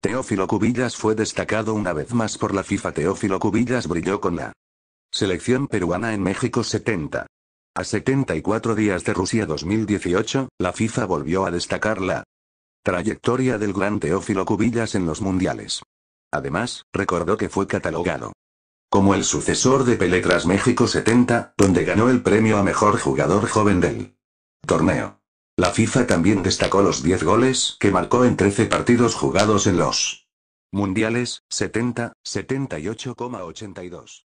Teófilo Cubillas fue destacado una vez más por la FIFA. Teófilo Cubillas brilló con la selección peruana en México 70. A 74 días de Rusia 2018, la FIFA volvió a destacar la trayectoria del gran Teófilo Cubillas en los mundiales. Además, recordó que fue catalogado como el sucesor de Peletras México 70, donde ganó el premio a mejor jugador joven del torneo. La FIFA también destacó los 10 goles que marcó en 13 partidos jugados en los Mundiales, 70, 78,82.